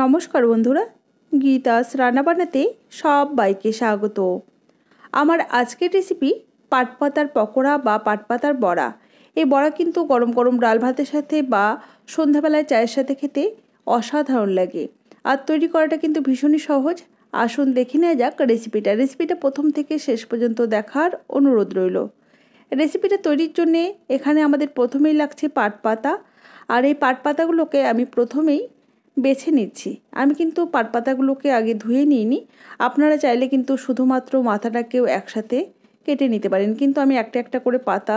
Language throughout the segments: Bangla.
নমস্কার বন্ধুরা গীতাস রান্নাবান্নাতে বাইকে স্বাগত আমার আজকের রেসিপি পাটপাতার পকোড়া বা পাটপাতার বড়া এই বড়া কিন্তু গরম গরম ডাল ভাতের সাথে বা সন্ধ্যাবেলায় চায়ের সাথে খেতে অসাধারণ লাগে আর তৈরি করাটা কিন্তু ভীষণই সহজ আসুন দেখে নেওয়া যাক রেসিপিটা রেসিপিটা প্রথম থেকে শেষ পর্যন্ত দেখার অনুরোধ রইল রেসিপিটা তৈরির জন্যে এখানে আমাদের প্রথমেই লাগছে পাট পাতা আর এই পাট পাতাগুলোকে আমি প্রথমেই বেছে নিচ্ছি আমি কিন্তু পাট পাতাগুলোকে আগে ধুয়ে নিইনি আপনারা চাইলে কিন্তু শুধুমাত্র মাথাটাকেও একসাথে কেটে নিতে পারেন কিন্তু আমি একটা একটা করে পাতা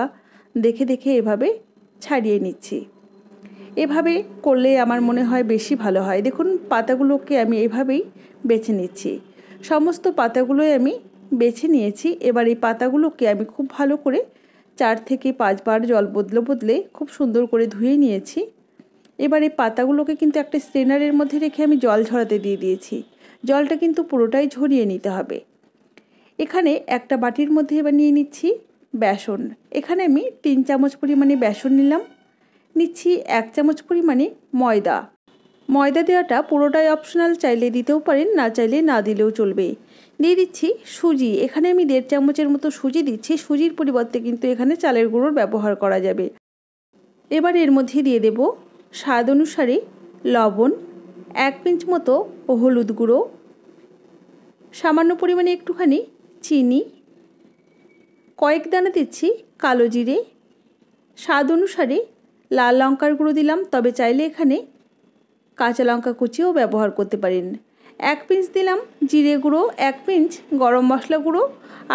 দেখে দেখে এভাবে ছাড়িয়ে নিচ্ছি এভাবে করলে আমার মনে হয় বেশি ভালো হয় দেখুন পাতাগুলোকে আমি এভাবেই বেছে নিচ্ছি সমস্ত পাতাগুলোই আমি বেছে নিয়েছি এবার এই পাতাগুলোকে আমি খুব ভালো করে চার থেকে পাঁচবার জল বদলে বদলে খুব সুন্দর করে ধুয়ে নিয়েছি এবার এই পাতাগুলোকে কিন্তু একটা স্ট্রেনারের মধ্যে রেখে আমি জল ঝরাতে দিয়ে দিয়েছি জলটা কিন্তু পুরোটাই ঝরিয়ে নিতে হবে এখানে একটা বাটির মধ্যে এবার নিয়ে নিচ্ছি বেসন এখানে আমি তিন চামচ পরিমাণে বেসন নিলাম নিচ্ছি এক চামচ পরিমাণে ময়দা ময়দা দেওয়াটা পুরোটাই অপশনাল চাইলে দিতেও পারেন না চাইলে না দিলেও চলবে দিয়ে দিচ্ছি সুজি এখানে আমি দেড় চামচের মতো সুজি দিচ্ছি সুজির পরিবর্তে কিন্তু এখানে চালের গুঁড়োর ব্যবহার করা যাবে এবার এর মধ্যে দিয়ে দেব স্বাদ অনুসারে লবণ এক পিঞ্চ মতো হলুদ গুঁড়ো সামান্য পরিমাণে একটুখানি চিনি কয়েক দানা দিচ্ছি কালো জিরে স্বাদ অনুসারে লাল লঙ্কার গুঁড়ো দিলাম তবে চাইলে এখানে কাঁচা লঙ্কা কুচিও ব্যবহার করতে পারেন এক পিঞ্চ দিলাম জিরে গুঁড়ো এক পিঞ্চ গরম মশলা গুঁড়ো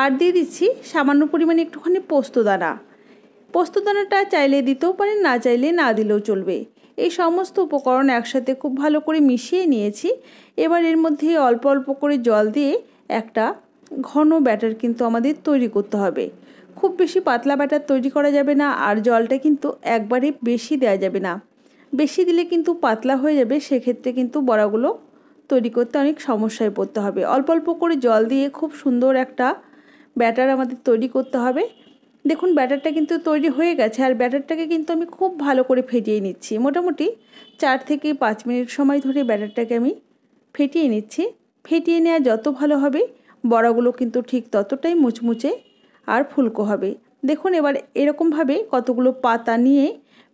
আর দিয়ে দিচ্ছি সামান্য পরিমাণে একটুখানি পোস্ত দানা পোস্ত দানাটা চাইলে দিতেও পারেন না চাইলে না দিলেও চলবে এই সমস্ত উপকরণ একসাথে খুব ভালো করে মিশিয়ে নিয়েছি এবার এর মধ্যে অল্প অল্প করে জল দিয়ে একটা ঘন ব্যাটার কিন্তু আমাদের তৈরি করতে হবে খুব বেশি পাতলা ব্যাটার তৈরি করা যাবে না আর জলটা কিন্তু একবারে বেশি দেওয়া যাবে না বেশি দিলে কিন্তু পাতলা হয়ে যাবে সেক্ষেত্রে কিন্তু বড়াগুলো তৈরি করতে অনেক সমস্যায় পড়তে হবে অল্প অল্প করে জল দিয়ে খুব সুন্দর একটা ব্যাটার আমাদের তৈরি করতে হবে দেখুন ব্যাটারটা কিন্তু তৈরি হয়ে গেছে আর ব্যাটারটাকে কিন্তু আমি খুব ভালো করে ফেটিয়ে নিচ্ছি মোটামুটি চার থেকে পাঁচ মিনিট সময় ধরে ব্যাটারটাকে আমি ফেটিয়ে নিচ্ছি ফেটিয়ে নেওয়া যত ভালো হবে বড়াগুলো কিন্তু ঠিক ততটাই মুচমুচে আর ফুলকো হবে দেখুন এবার এরকমভাবে কতগুলো পাতা নিয়ে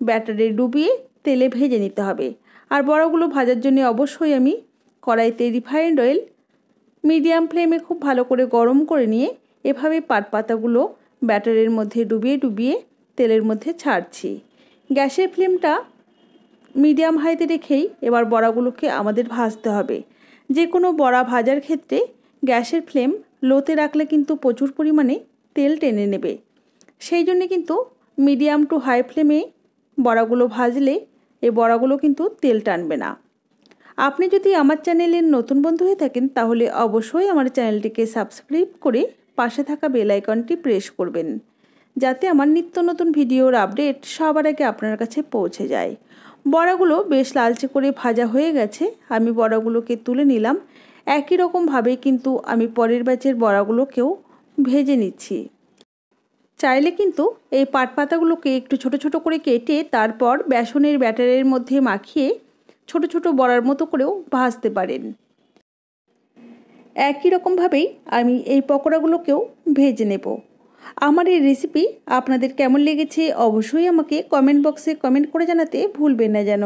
ব্যাটারে ডুবিয়ে তেলে ভেজে নিতে হবে আর বড়াগুলো ভাজার জন্য অবশ্যই আমি কড়াইতে রিফাইন্ড অয়েল মিডিয়াম ফ্লেমে খুব ভালো করে গরম করে নিয়ে এভাবে পাট পাতাগুলো ব্যাটারের মধ্যে ডুবিয়ে ডুবিয়ে তেলের মধ্যে ছাড়ছি গ্যাসের ফ্লেমটা মিডিয়াম হাইতে রেখেই এবার বড়াগুলোকে আমাদের ভাজতে হবে যে কোনো বড়া ভাজার ক্ষেত্রে গ্যাসের ফ্লেম লোতে রাখলে কিন্তু প্রচুর পরিমাণে তেল টেনে নেবে সেই জন্যে কিন্তু মিডিয়াম টু হাই ফ্লেমে বড়াগুলো ভাজলে এই বড়াগুলো কিন্তু তেল টানবে না আপনি যদি আমার চ্যানেলের নতুন বন্ধু হয়ে থাকেন তাহলে অবশ্যই আমার চ্যানেলটিকে সাবস্ক্রাইব করে পাশে থাকা বেল আইকনটি প্রেস করবেন যাতে আমার নিত্য নতুন ভিডিওর আপডেট সবার আগে আপনার কাছে পৌঁছে যায় বড়াগুলো বেশ লালচে করে ভাজা হয়ে গেছে আমি বড়াগুলোকে তুলে নিলাম একই রকমভাবে কিন্তু আমি পরের ব্যাচের বড়াগুলোকেও ভেজে নিচ্ছি চাইলে কিন্তু এই পাট পাতাগুলোকে একটু ছোট ছোট করে কেটে তারপর বেসনের ব্যাটারের মধ্যে মাখিয়ে ছোট ছোট বড়ার মতো করেও ভাজতে পারেন একই রকমভাবেই আমি এই পকোড়াগুলোকেও ভেজে নেব আমার এই রেসিপি আপনাদের কেমন লেগেছে অবশ্যই আমাকে কমেন্ট বক্সে কমেন্ট করে জানাতে ভুলবেন না যেন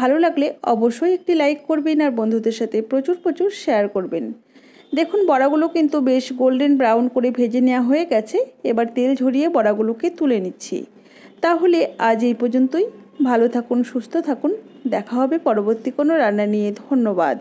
ভালো লাগলে অবশ্যই একটি লাইক করবেন আর বন্ধুদের সাথে প্রচুর প্রচুর শেয়ার করবেন দেখুন বড়াগুলো কিন্তু বেশ গোল্ডেন ব্রাউন করে ভেজে নেওয়া হয়ে গেছে এবার তেল ঝরিয়ে বড়াগুলোকে তুলে নিচ্ছি তাহলে আজ এই পর্যন্তই ভালো থাকুন সুস্থ থাকুন দেখা হবে পরবর্তী কোনো রান্না নিয়ে ধন্যবাদ